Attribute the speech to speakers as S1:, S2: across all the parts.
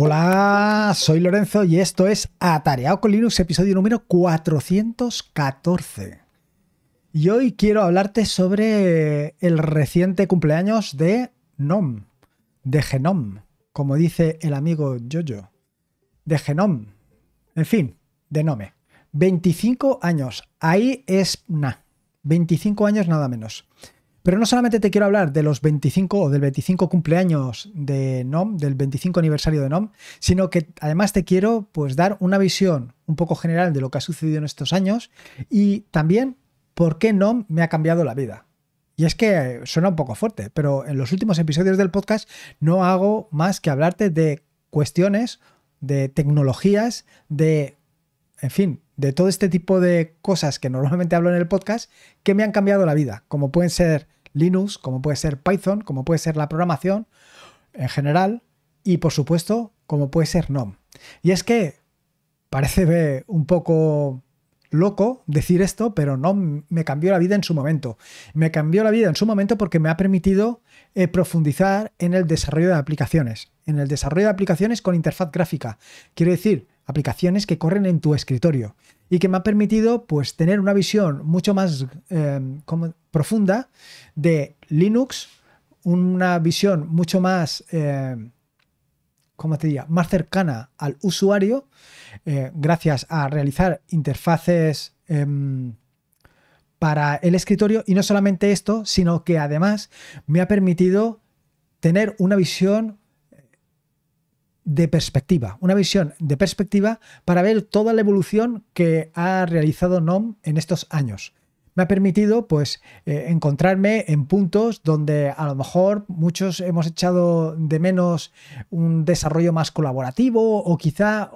S1: Hola, soy Lorenzo y esto es Atareado con Linux, episodio número 414. Y hoy quiero hablarte sobre el reciente cumpleaños de NOM, de Genom, como dice el amigo Jojo, de Genom, en fin, de Nome. 25 años, ahí es na 25 años nada menos. Pero no solamente te quiero hablar de los 25 o del 25 cumpleaños de NOM, del 25 aniversario de NOM, sino que además te quiero pues dar una visión un poco general de lo que ha sucedido en estos años y también por qué NOM me ha cambiado la vida. Y es que eh, suena un poco fuerte, pero en los últimos episodios del podcast no hago más que hablarte de cuestiones, de tecnologías, de, en fin, de todo este tipo de cosas que normalmente hablo en el podcast que me han cambiado la vida, como pueden ser Linux, como puede ser Python, como puede ser la programación en general y por supuesto como puede ser GNOME. Y es que parece un poco loco decir esto, pero GNOME me cambió la vida en su momento. Me cambió la vida en su momento porque me ha permitido eh, profundizar en el desarrollo de aplicaciones, en el desarrollo de aplicaciones con interfaz gráfica. Quiero decir, aplicaciones que corren en tu escritorio y que me ha permitido pues tener una visión mucho más eh, profunda de Linux, una visión mucho más, eh, te más cercana al usuario, eh, gracias a realizar interfaces em, para el escritorio y no solamente esto, sino que además me ha permitido tener una visión de perspectiva, una visión de perspectiva para ver toda la evolución que ha realizado NOM en estos años. Me ha permitido pues eh, encontrarme en puntos donde a lo mejor muchos hemos echado de menos un desarrollo más colaborativo o quizá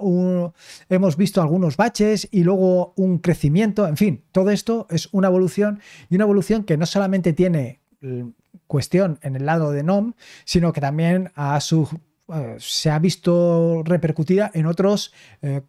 S1: hemos visto algunos baches y luego un crecimiento, en fin, todo esto es una evolución y una evolución que no solamente tiene mm, cuestión en el lado de NOM, sino que también a su eh, se ha visto repercutida en otros eh,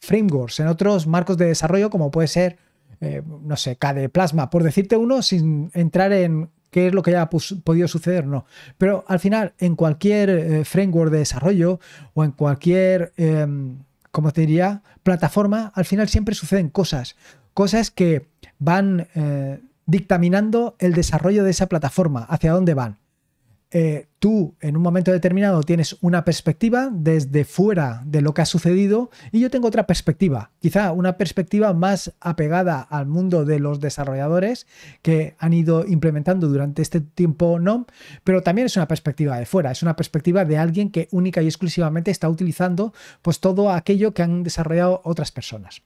S1: frameworks, en otros marcos de desarrollo, como puede ser, eh, no sé, KDE Plasma, por decirte uno, sin entrar en qué es lo que haya podido suceder, no. Pero al final, en cualquier framework de desarrollo o en cualquier, em, como te diría, plataforma, al final siempre suceden cosas, cosas que van dictaminando el desarrollo de esa plataforma, hacia dónde van. Eh, tú en un momento determinado tienes una perspectiva desde fuera de lo que ha sucedido y yo tengo otra perspectiva, quizá una perspectiva más apegada al mundo de los desarrolladores que han ido implementando durante este tiempo no pero también es una perspectiva de fuera, es una perspectiva de alguien que única y exclusivamente está utilizando pues todo aquello que han desarrollado otras personas.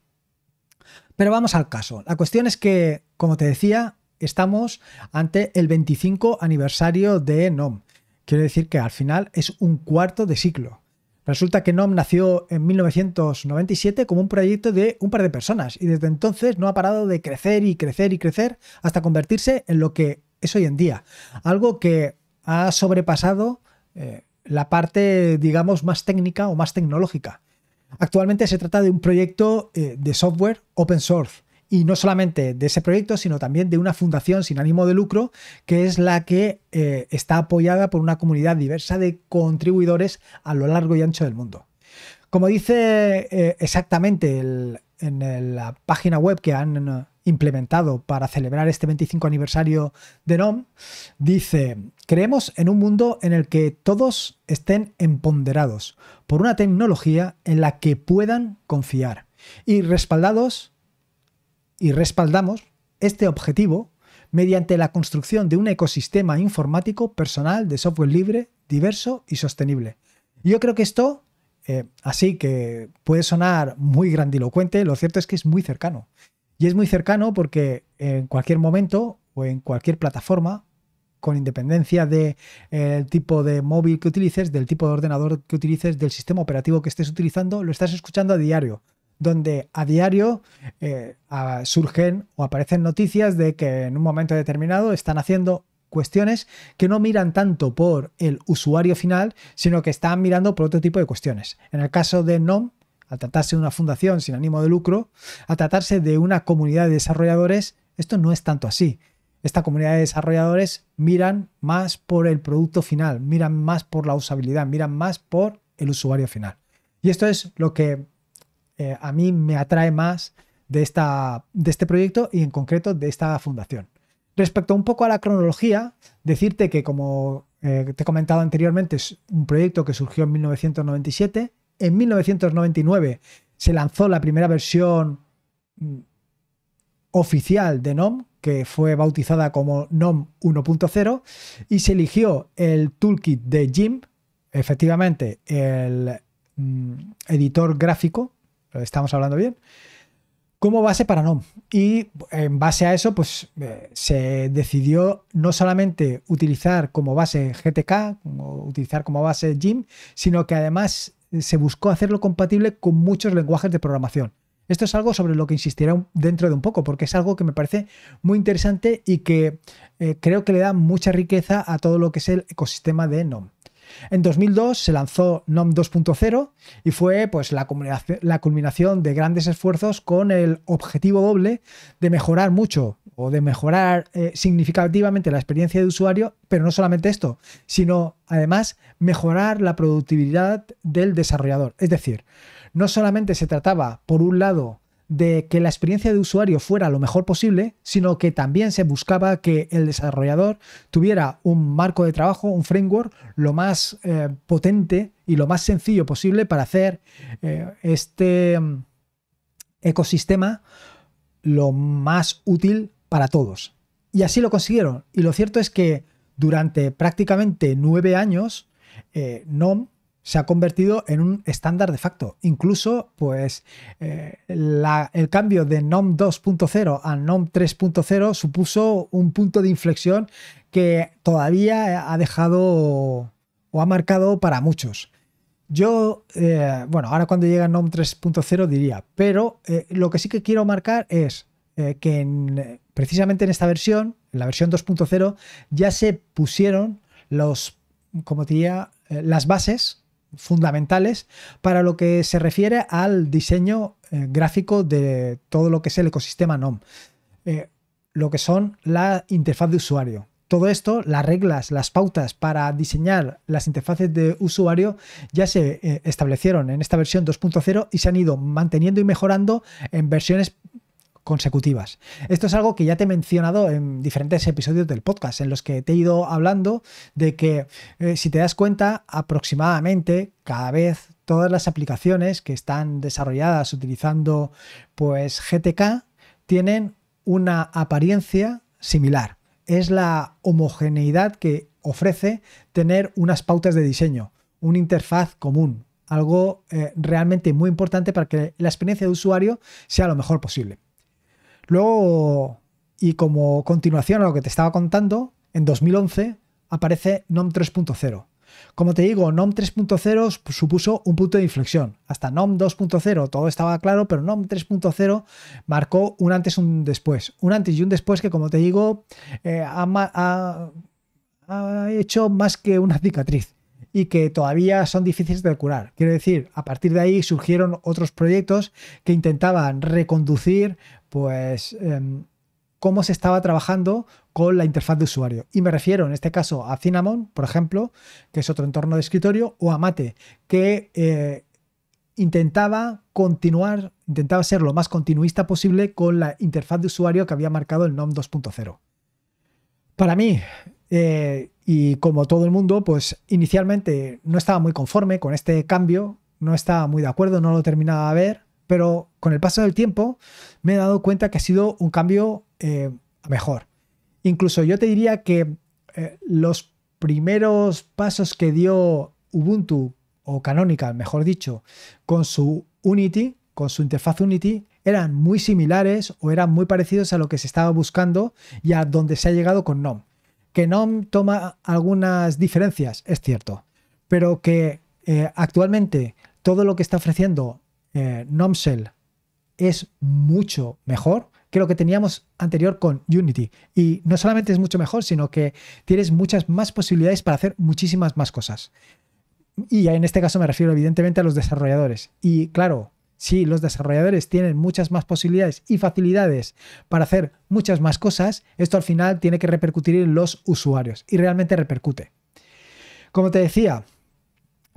S1: Pero vamos al caso. La cuestión es que, como te decía, estamos ante el 25 aniversario de NOM. Quiero decir que al final es un cuarto de ciclo. Resulta que NOM nació en 1997 como un proyecto de un par de personas y desde entonces no ha parado de crecer y crecer y crecer hasta convertirse en lo que es hoy en día. Algo que ha sobrepasado eh, la parte, digamos, más técnica o más tecnológica. Actualmente se trata de un proyecto eh, de software open source y no solamente de ese proyecto, sino también de una fundación sin ánimo de lucro, que es la que eh, está apoyada por una comunidad diversa de contribuidores a lo largo y ancho del mundo. Como dice eh, exactamente en la página web que han eh, implementado para celebrar este 25 aniversario de NOM, dice, creemos en un mundo en el que todos estén empoderados por una tecnología en la que puedan confiar y respaldados y respaldamos este objetivo mediante la construcción de un ecosistema informático personal de software libre, diverso y sostenible. Yo creo que esto, eh, así que puede sonar muy grandilocuente, lo cierto es que es muy cercano. Y es muy cercano porque en cualquier momento o en cualquier plataforma, con independencia del de, eh, tipo de móvil que utilices, del tipo de ordenador que utilices, del sistema operativo que estés utilizando, lo estás escuchando a diario donde a diario eh, surgen o aparecen noticias de que en un momento determinado están haciendo cuestiones que no miran tanto por el usuario final, sino que están mirando por otro tipo de cuestiones. En el caso de NOM, al tratarse de una fundación sin ánimo de lucro, al tratarse de una comunidad de desarrolladores, esto no es tanto así. Esta comunidad de desarrolladores miran más por el producto final, miran más por la usabilidad, miran más por el usuario final. Y esto es lo que eh, a mí me atrae más de, esta, de este proyecto y en concreto de esta fundación. Respecto un poco a la cronología, decirte que como eh, te he comentado anteriormente, es un proyecto que surgió en 1997. En 1999 se lanzó la primera versión mm, oficial de NOM, que fue bautizada como NOM 1.0, y se eligió el toolkit de Jim, efectivamente el mm, editor gráfico estamos hablando bien, como base para NOM. Y en base a eso, pues eh, se decidió no solamente utilizar como base GTK o utilizar como base GIMP, sino que además se buscó hacerlo compatible con muchos lenguajes de programación. Esto es algo sobre lo que insistiré dentro de un poco, porque es algo que me parece muy interesante y que eh, creo que le da mucha riqueza a todo lo que es el ecosistema de nom en 2002 se lanzó NOM 2.0 y fue pues, la, culminación de grandes esfuerzos con el objetivo doble de mejorar mucho o de mejorar eh, significativamente la experiencia de usuario, pero no solamente esto, sino además mejorar la productividad del desarrollador. Es decir, no solamente se trataba, por un lado, de que la experiencia de usuario fuera lo mejor posible, sino que también se buscaba que el desarrollador tuviera un marco de trabajo, un framework lo más eh, potente y lo más sencillo posible para hacer eh, este mm, ecosistema lo más útil para todos. Y así lo consiguieron. Y lo cierto es que durante prácticamente nueve años, eh, NOM se ha convertido en un estándar de facto. Incluso, pues, eh, el cambio de NOM 2.0 a NOM 3.0 supuso un punto de inflexión que todavía ha dejado o ha marcado para muchos. Yo, eh, bueno, ahora cuando llega NOM 3.0 diría, pero eh, lo que sí que quiero marcar es que precisamente en esta versión, en la versión 2.0, ya se pusieron los, como diría, las bases fundamentales para lo que se refiere al diseño eh, gráfico de todo lo que es el ecosistema NOM, eh, lo que son la interfaz de usuario. Todo esto, las reglas, las pautas para diseñar las interfaces de usuario ya se eh, establecieron en esta versión 2.0 y se han ido manteniendo y mejorando en versiones consecutivas. Esto es algo que ya te he mencionado en diferentes episodios del podcast, en los que te he ido hablando de que, eh, si te das cuenta, aproximadamente cada vez todas las aplicaciones que están desarrolladas utilizando pues GTK tienen una apariencia similar. Es la homogeneidad que ofrece tener unas pautas de diseño, una interfaz común, algo eh, realmente muy importante para que la experiencia de usuario sea lo mejor posible. Luego, y como continuación a lo que te estaba contando, en 2011 aparece NOM 3.0. Como te digo, NOM 3.0 supuso un punto de inflexión. Hasta NOM 2.0 todo estaba claro, pero NOM 3.0 marcó un antes y un después. Un antes y un después que, como te digo, eh, ha hecho más que una cicatriz y que todavía son difíciles de curar. Quiero decir, a partir de ahí surgieron otros proyectos que intentaban reconducir pues em, cómo se estaba trabajando con la interfaz de usuario. Y me refiero en este caso a Cinnamon, por ejemplo, que es otro entorno de escritorio, o a Mate, que eh, intentaba continuar, intentaba ser lo más continuista posible con la interfaz de usuario que había marcado el NOM 2.0. Para mí, eh, y como todo el mundo, pues inicialmente no estaba muy conforme con este cambio, no estaba muy de acuerdo, no lo terminaba de ver, pero con el paso del tiempo me he dado cuenta que ha sido un cambio eh, mejor. Incluso yo te diría que eh, los primeros pasos que dio Ubuntu o Canonical, mejor dicho, con su Unity, con su interfaz Unity, eran muy similares o eran muy parecidos a lo que se estaba buscando y a donde se ha llegado con GNOME. Que GNOME toma algunas diferencias, es cierto, pero que eh, actualmente todo lo que está ofreciendo eh, Nomshell es mucho mejor que lo que teníamos anterior con Unity. Y no solamente es mucho mejor, sino que tienes muchas más posibilidades para hacer muchísimas más cosas. Y en este caso me refiero evidentemente a los desarrolladores. Y claro, si los desarrolladores tienen muchas más posibilidades y facilidades para hacer muchas más cosas, esto al final tiene que repercutir en los usuarios. Y realmente repercute. Como te decía,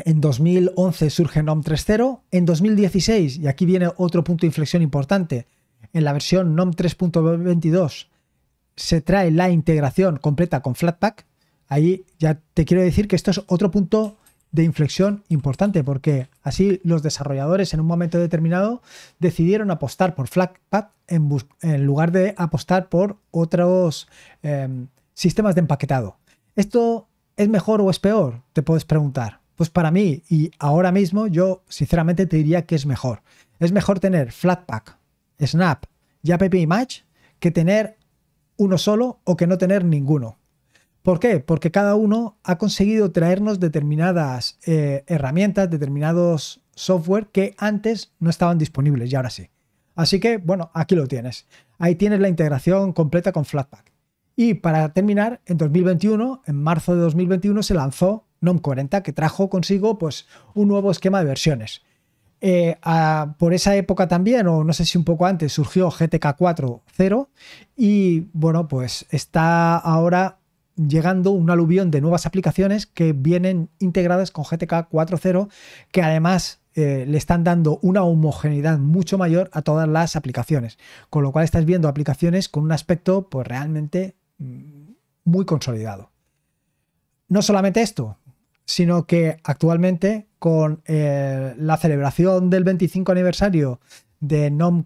S1: en 2011 surge NOM 3.0. En 2016, y aquí viene otro punto de inflexión importante, en la versión NOM 3.22 se trae la integración completa con Flatpak. Ahí ya te quiero decir que esto es otro punto de inflexión importante, porque así los desarrolladores en un momento determinado decidieron apostar por Flatpak en, lugar de apostar por otros eh, sistemas de empaquetado. ¿Esto es mejor o es peor? Te puedes preguntar. Pues para mí y ahora mismo yo sinceramente te diría que es mejor. Es mejor tener Flatpak, Snap y App que tener uno solo o que no tener ninguno. ¿Por qué? Porque cada uno ha conseguido traernos determinadas eh, herramientas, determinados software que antes no estaban disponibles y ahora sí. Así que, bueno, aquí lo tienes. Ahí tienes la integración completa con Flatpak. Y para terminar, en 2021, en marzo de 2021, se lanzó Nom 40 que trajo consigo pues, un nuevo esquema de versiones. Eh, por esa época también, o no sé si un poco antes, surgió GTK 4.0 y bueno, pues está ahora llegando un aluvión de nuevas aplicaciones que vienen integradas con GTK 4.0 que además eh, le están dando una homogeneidad mucho mayor a todas las aplicaciones, con lo cual estás viendo aplicaciones con un aspecto pues realmente mm, muy consolidado. No solamente esto, sino que actualmente con eh, la celebración del 25 aniversario de NOM,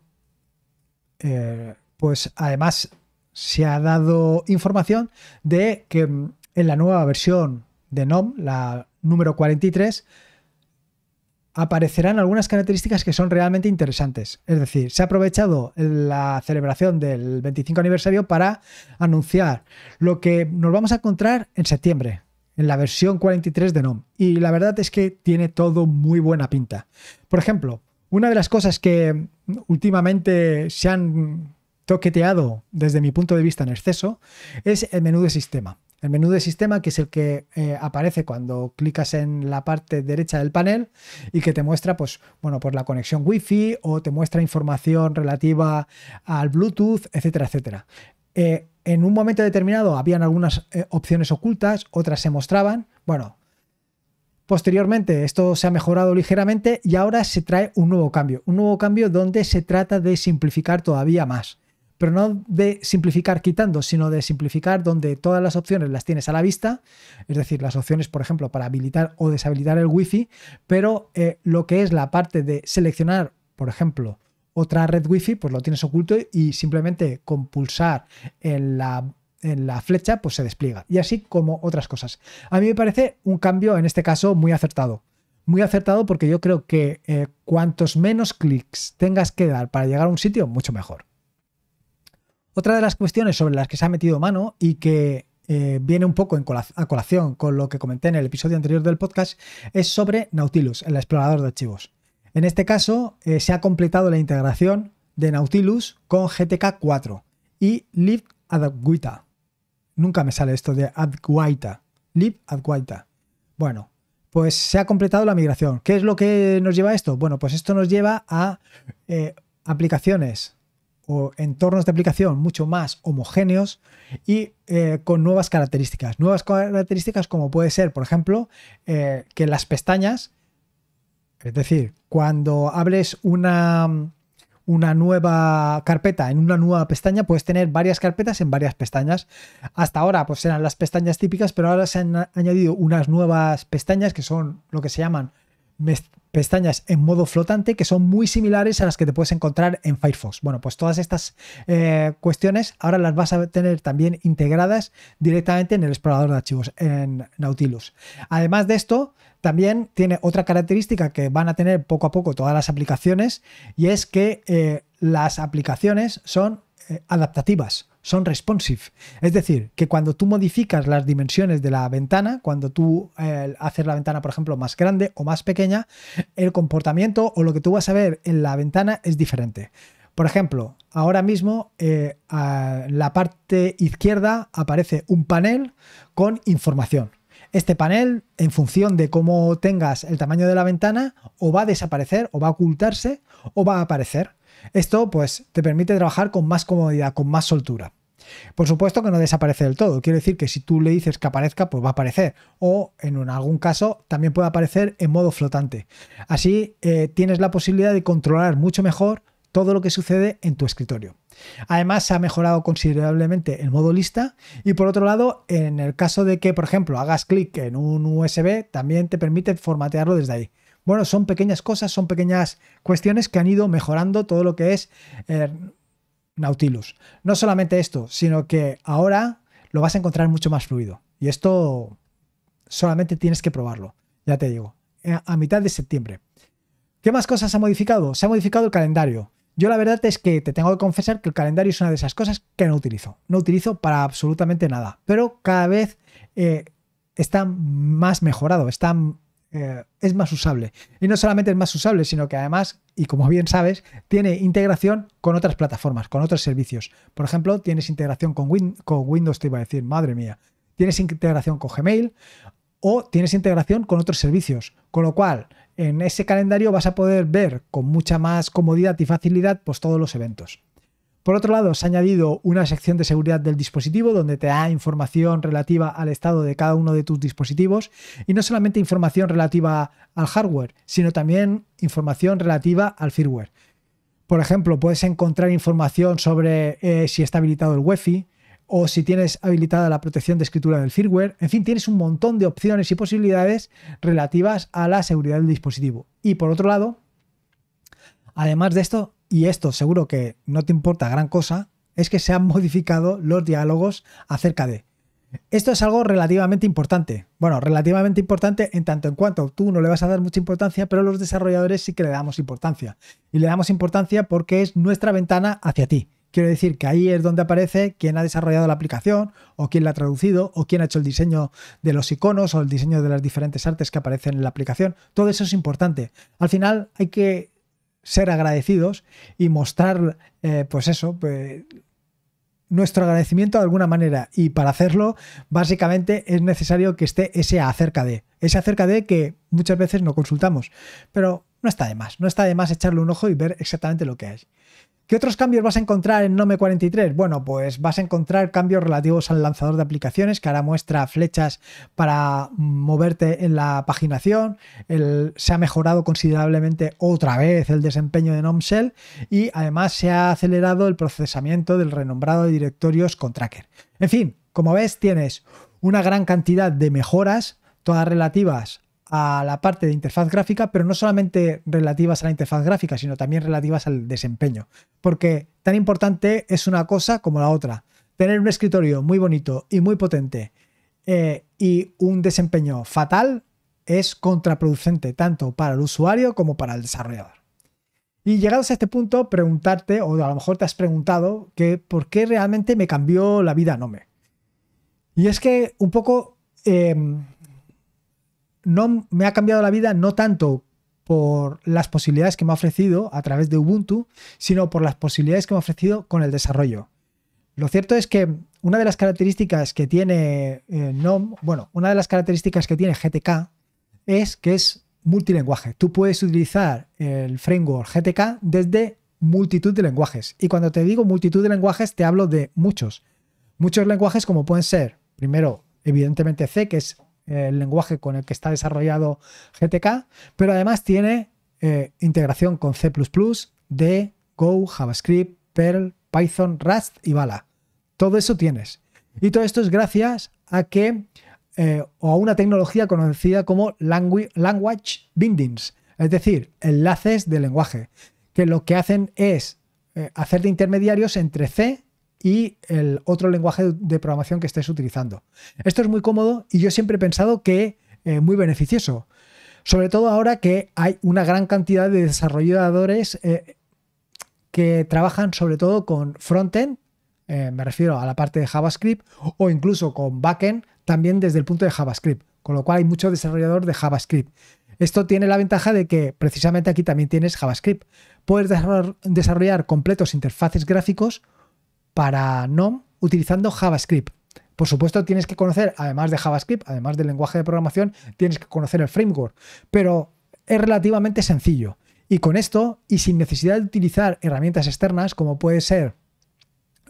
S1: eh, pues además se ha dado información de que mm, en la nueva versión de NOM, la número 43, aparecerán algunas características que son realmente interesantes. Es decir, se ha aprovechado la celebración del 25 aniversario para anunciar lo que nos vamos a encontrar en septiembre, en la versión 43 de NOM Y la verdad es que tiene todo muy buena pinta. Por ejemplo, una de las cosas que últimamente se han toqueteado desde mi punto de vista en exceso es el menú de sistema. El menú de sistema que es el que eh, aparece cuando clicas en la parte derecha del panel y que te muestra, pues, bueno, por la conexión Wi-Fi o te muestra información relativa al Bluetooth, etcétera, etcétera. Eh, en un momento determinado habían algunas eh, opciones ocultas, otras se mostraban. Bueno, posteriormente esto se ha mejorado ligeramente y ahora se trae un nuevo cambio. Un nuevo cambio donde se trata de simplificar todavía más. Pero no de simplificar quitando, sino de simplificar donde todas las opciones las tienes a la vista. Es decir, las opciones, por ejemplo, para habilitar o deshabilitar el wifi. Pero eh, lo que es la parte de seleccionar, por ejemplo, otra red wifi, pues lo tienes oculto y simplemente con pulsar en la, flecha, pues se despliega. Y así como otras cosas. A mí me parece un cambio, en este caso, muy acertado. Muy acertado porque yo creo que eh, cuantos menos clics tengas que dar para llegar a un sitio, mucho mejor. Otra de las cuestiones sobre las que se ha metido mano y que eh, viene un poco en a colación con lo que comenté en el episodio anterior del podcast es sobre Nautilus, el explorador de archivos. En este caso, eh, se ha completado la integración de Nautilus con GTK4 y Live Nunca me sale esto de Adguita. Live Bueno, pues se ha completado la migración. ¿Qué es lo que nos lleva a esto? Bueno, pues esto nos lleva a eh, aplicaciones o entornos de aplicación mucho más homogéneos y eh, con nuevas características. Nuevas características como puede ser, por ejemplo, que las pestañas, es decir, cuando hables una, una nueva carpeta en una nueva pestaña, puedes tener varias carpetas en varias pestañas. Hasta ahora pues eran las pestañas típicas, pero ahora se han añadido unas nuevas pestañas que son lo que se llaman pestañas en modo flotante que son muy similares a las que te puedes encontrar en Firefox. Bueno, pues todas estas eh, cuestiones ahora las vas a tener también integradas directamente en el explorador de archivos, en Nautilus. Además de esto, también tiene otra característica que van a tener poco a poco todas las aplicaciones y es que eh, las aplicaciones son eh, adaptativas son responsive. Es decir, que cuando tú modificas las dimensiones de la ventana, cuando tú eh, haces la ventana, por ejemplo, más grande o más pequeña, el comportamiento o lo que tú vas a ver en la ventana es diferente. Por ejemplo, ahora mismo en eh, la parte izquierda aparece un panel con información. Este panel, en función de cómo tengas el tamaño de la ventana, o va a desaparecer, o va a ocultarse, o va a aparecer. Esto pues te permite trabajar con más comodidad, con más soltura. Por supuesto que no desaparece del todo. Quiero decir que si tú le dices que aparezca, pues va a aparecer. O en algún caso también puede aparecer en modo flotante. Así eh, tienes la posibilidad de controlar mucho mejor todo lo que sucede en tu escritorio. Además, se ha mejorado considerablemente el modo lista y por otro lado, en el caso de que, por ejemplo, hagas clic en un USB, también te permite formatearlo desde ahí. Bueno, son pequeñas cosas, son pequeñas cuestiones que han ido mejorando todo lo que es eh, Nautilus. No solamente esto, sino que ahora lo vas a encontrar mucho más fluido. Y esto solamente tienes que probarlo, ya te digo, eh, a mitad de septiembre. ¿Qué más cosas se ha modificado? Se ha modificado el calendario. Yo la verdad es que te tengo que confesar que el calendario es una de esas cosas que no utilizo. No utilizo para absolutamente nada. Pero cada vez eh, está más mejorado, está eh, es más usable. Y no solamente es más usable, sino que además, y como bien sabes, tiene integración con otras plataformas, con otros servicios. Por ejemplo, tienes integración con, Windows, te iba a decir, madre mía. Tienes integración con Gmail o tienes integración con otros servicios. Con lo cual, en ese calendario vas a poder ver con mucha más comodidad y facilidad pues, todos los eventos. Por otro lado, se ha añadido una sección de seguridad del dispositivo donde te da información relativa al estado de cada uno de tus dispositivos y no solamente información relativa al hardware, sino también información relativa al firmware. Por ejemplo, puedes encontrar información sobre eh, si está habilitado el Wi-Fi o si tienes habilitada la protección de escritura del firmware. En fin, tienes un montón de opciones y posibilidades relativas a la seguridad del dispositivo. Y por otro lado, además de esto, y esto seguro que no te importa gran cosa, es que se han modificado los diálogos acerca de. Esto es algo relativamente importante. Bueno, relativamente importante en tanto en cuanto tú no le vas a dar mucha importancia, pero los desarrolladores sí que le damos importancia. Y le damos importancia porque es nuestra ventana hacia ti. Quiero decir que ahí es donde aparece quién ha desarrollado la aplicación, o quién la ha traducido, o quién ha hecho el diseño de los iconos, o el diseño de las diferentes artes que aparecen en la aplicación. Todo eso es importante. Al final hay que ser agradecidos y mostrar, eh, pues eso, nuestro agradecimiento de alguna manera. Y para hacerlo, básicamente es necesario que esté ese acerca de. Ese acerca de que muchas veces no consultamos. Pero no está de más. No está de más echarle un ojo y ver exactamente lo que hay. ¿Qué otros cambios vas a encontrar en Nome 43? Bueno, pues vas a encontrar cambios relativos al lanzador de aplicaciones, que ahora muestra flechas para moverte en la paginación. se ha mejorado considerablemente otra vez el desempeño de Nome y además se ha acelerado el procesamiento del renombrado de directorios con tracker. En fin, como ves, tienes una gran cantidad de mejoras, todas relativas a la parte de interfaz gráfica, pero no solamente relativas a la interfaz gráfica, sino también relativas al desempeño. Porque tan importante es una cosa como la otra. Tener un escritorio muy bonito y muy potente eh, y un desempeño fatal es contraproducente tanto para el usuario como para el desarrollador. Y llegados a este punto, preguntarte, o a lo mejor te has preguntado, que por qué realmente me cambió la vida Nome. Y es que un poco em, no me ha cambiado la vida no tanto por las posibilidades que me ha ofrecido a través de Ubuntu, sino por las posibilidades que me ha ofrecido con el desarrollo. Lo cierto es que una de las características que tiene eh, bueno, una de las características que tiene GTK es que es multilenguaje. Tú puedes utilizar el framework GTK desde multitud de lenguajes. Y cuando te digo multitud de lenguajes, te hablo de muchos. Muchos lenguajes como pueden ser, primero, evidentemente C, que es el lenguaje con el que está desarrollado GTK, pero además tiene eh, integración con C++, D, Go, JavaScript, Perl, Python, Rust y Bala. Todo eso tienes. Y todo esto es gracias a que eh, o a una tecnología conocida como language bindings, es decir, enlaces de lenguaje, que lo que hacen es eh, hacer de intermediarios entre C y el otro lenguaje de programación que estés utilizando. Esto es muy cómodo y yo siempre he pensado que eh, muy beneficioso, sobre todo ahora que hay una gran cantidad de desarrolladores eh, que trabajan sobre todo con frontend, end, eh, me refiero a la parte de JavaScript, o incluso con backend también desde el punto de JavaScript, con lo cual hay mucho desarrollador de JavaScript. Esto tiene la ventaja de que precisamente aquí también tienes JavaScript. Puedes desarrollar completos interfaces gráficos para NOM utilizando JavaScript. Por supuesto, tienes que conocer, además de JavaScript, además del lenguaje de programación, tienes que conocer el framework, pero es relativamente sencillo. Y con esto, y sin necesidad de utilizar herramientas externas como puede ser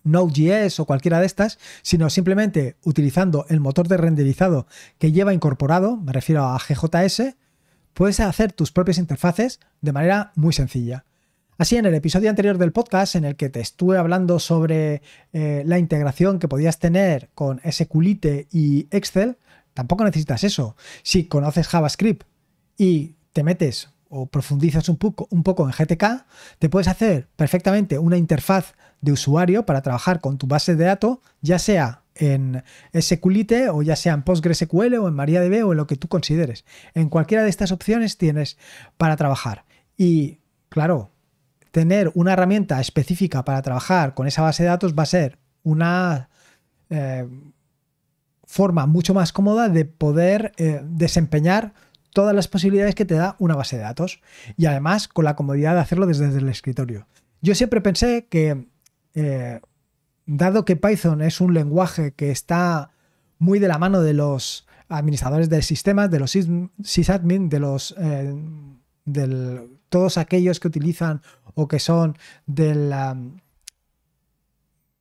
S1: Node.js o cualquiera de estas, sino simplemente utilizando el motor de renderizado que lleva incorporado, me refiero a GJS, puedes hacer tus propias interfaces de manera muy sencilla. Así, en el episodio anterior del podcast, en el que te estuve hablando sobre eh, la integración que podías tener con SQLite y Excel, tampoco necesitas eso. Si conoces JavaScript y te metes o profundizas un poco, un poco en GTK, te puedes hacer perfectamente una interfaz de usuario para trabajar con tu base de datos, ya sea en SQLite o ya sea en PostgreSQL o en MariaDB o en lo que tú consideres. En cualquiera de estas opciones tienes para trabajar. Y claro, tener una herramienta específica para trabajar con esa base de datos va a ser una eh, forma mucho más cómoda de poder eh, desempeñar todas las posibilidades que te da una base de datos y además con la comodidad de hacerlo desde, el escritorio. Yo siempre pensé que, eh, dado que Python es un lenguaje que está muy de la mano de los administradores de sistemas, de los sysadmin, de los de todos aquellos que utilizan o que son de la,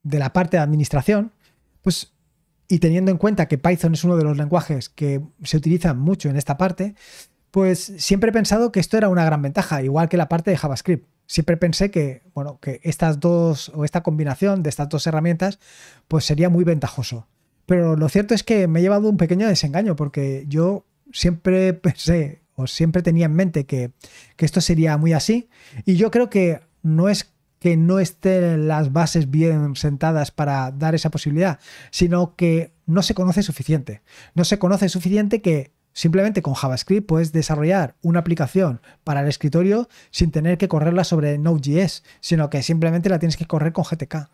S1: de la parte de administración, pues, y teniendo en cuenta que Python es uno de los lenguajes que se utilizan mucho en esta parte, pues siempre he pensado que esto era una gran ventaja, igual que la parte de JavaScript. Siempre pensé que, bueno, que estas dos o esta combinación de estas dos herramientas, pues sería muy ventajoso. Pero lo cierto es que me he llevado un pequeño desengaño porque yo siempre pensé o siempre tenía en mente que, que esto sería muy así. Y yo creo que no es que no estén las bases bien sentadas para dar esa posibilidad, sino que no se conoce suficiente. No se conoce suficiente que simplemente con JavaScript puedes desarrollar una aplicación para el escritorio sin tener que correrla sobre Node.js, sino que simplemente la tienes que correr con GTK.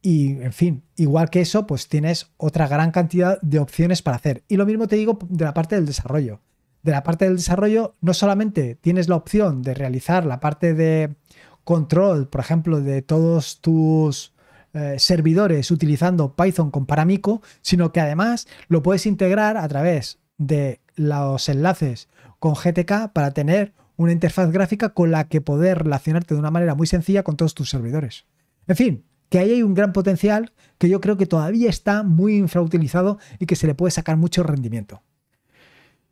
S1: Y, en fin, igual que eso, pues tienes otra gran cantidad de opciones para hacer. Y lo mismo te digo de la parte del desarrollo de la parte del desarrollo, no solamente tienes la opción de realizar la parte de control, por ejemplo, de todos tus eh, servidores utilizando Python con Paramico, sino que además lo puedes integrar a través de los enlaces con GTK para tener una interfaz gráfica con la que poder relacionarte de una manera muy sencilla con todos tus servidores. En fin, que ahí hay un gran potencial que yo creo que todavía está muy infrautilizado y que se le puede sacar mucho rendimiento.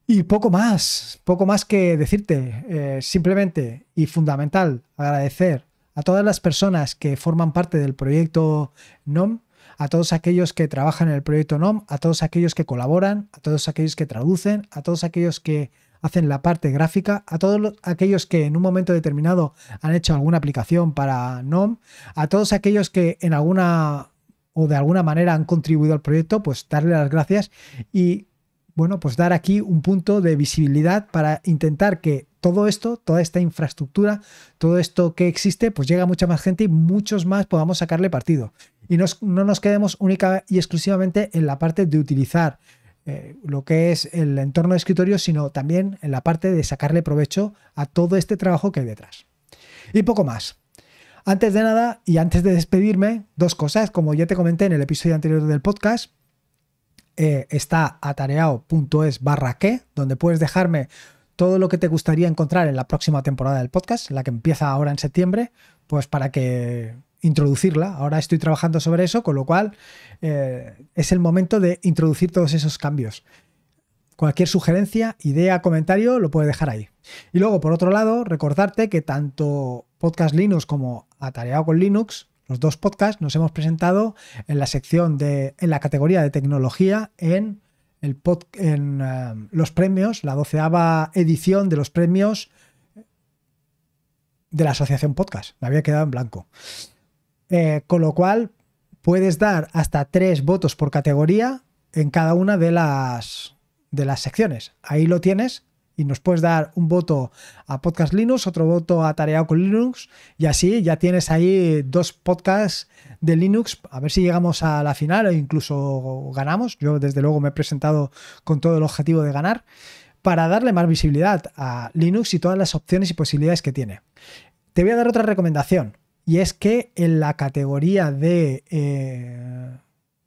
S1: Y poco más, poco más que decirte, eh, simplemente y fundamental, agradecer a todas las personas que forman parte del proyecto NOM, a todos aquellos que trabajan en el proyecto NOM, a todos aquellos que colaboran, a todos aquellos que traducen, a todos aquellos que hacen la parte gráfica, a todos aquellos que en un momento determinado han hecho alguna aplicación para NOM, a todos aquellos que en alguna o de alguna manera han contribuido al proyecto, pues darle las gracias y bueno, pues dar aquí un punto de visibilidad para intentar que todo esto, toda esta infraestructura, todo esto que existe, pues llega a mucha más gente y muchos más podamos sacarle partido. Y no nos quedemos única y exclusivamente en la parte de utilizar eh, lo que es el entorno de escritorio, sino también en la parte de sacarle provecho a todo este trabajo que hay detrás. Y poco más. Antes de nada y antes de despedirme, dos cosas, como ya te comenté en el episodio anterior del podcast, eh, está atareado.es barra que, donde puedes dejarme todo lo que te gustaría encontrar en la próxima temporada del podcast, la que empieza ahora en septiembre, pues para que introducirla. Ahora estoy trabajando sobre eso, con lo cual eh, es el momento de introducir todos esos cambios. Cualquier sugerencia, idea, comentario, lo puedes dejar ahí. Y luego, por otro lado, recordarte que tanto Podcast Linux como Atareado con Linux los dos podcasts nos hemos presentado en la sección de, la categoría de tecnología en, el en eh, los premios, la doceava edición de los premios de la Asociación Podcast. Me había quedado en blanco. Eh, con lo cual, puedes dar hasta tres votos por categoría en cada una de las, de las secciones. Ahí lo tienes y nos puedes dar un voto a Podcast Linux, otro voto a Tareado con Linux y así ya tienes ahí dos podcasts de Linux, a ver si llegamos a la final o e incluso ganamos. Yo desde luego me he presentado con todo el objetivo de ganar para darle más visibilidad a Linux y todas las opciones y posibilidades que tiene. Te voy a dar otra recomendación y es que en la categoría de eh,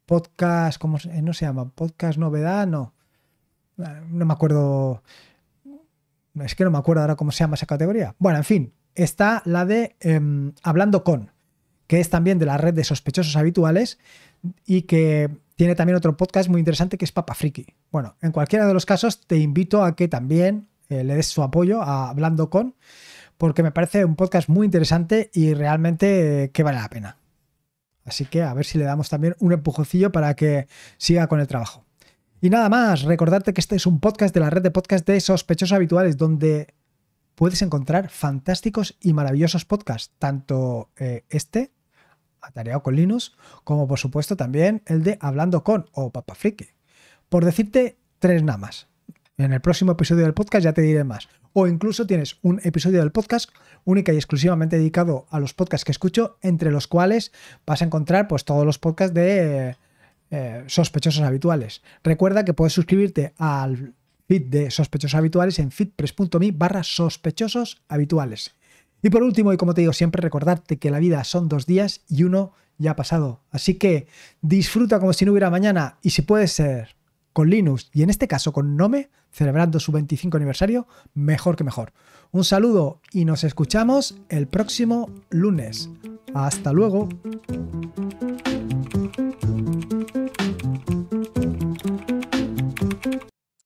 S1: podcast, ¿cómo eh, no se llama? Podcast novedad, no. Eh, no me acuerdo es que no me acuerdo ahora cómo se llama esa categoría. Bueno, en fin, está la de em, Hablando con, que es también de la red de sospechosos habituales y que tiene también otro podcast muy interesante que es Papa Friki. Bueno, en cualquiera de los casos te invito a que también eh, le des su apoyo a Hablando con, porque me parece un podcast muy interesante y realmente eh, que vale la pena. Así que a ver si le damos también un empujoncillo para que siga con el trabajo. Y nada más, recordarte que este es un podcast de la red de podcast de sospechosos habituales, donde puedes encontrar fantásticos y maravillosos podcasts, tanto eh, este, Atareado con Linus, como por supuesto también el de Hablando con o Papa Friki. Por decirte tres nada más. En el próximo episodio del podcast ya te diré más. O incluso tienes un episodio del podcast única y exclusivamente dedicado a los podcasts que escucho, entre los cuales vas a encontrar pues todos los podcasts de... Eh, sospechosos habituales. Recuerda que puedes suscribirte al feed de sospechosos habituales en feedpress.me barra sospechosos habituales. Y por último, y como te digo siempre, recordarte que la vida son dos días y uno ya ha pasado. Así que disfruta como si no hubiera mañana y si puede ser con Linux y en este caso con Nome, celebrando su 25 aniversario, mejor que mejor. Un saludo y nos escuchamos el próximo lunes. Hasta luego.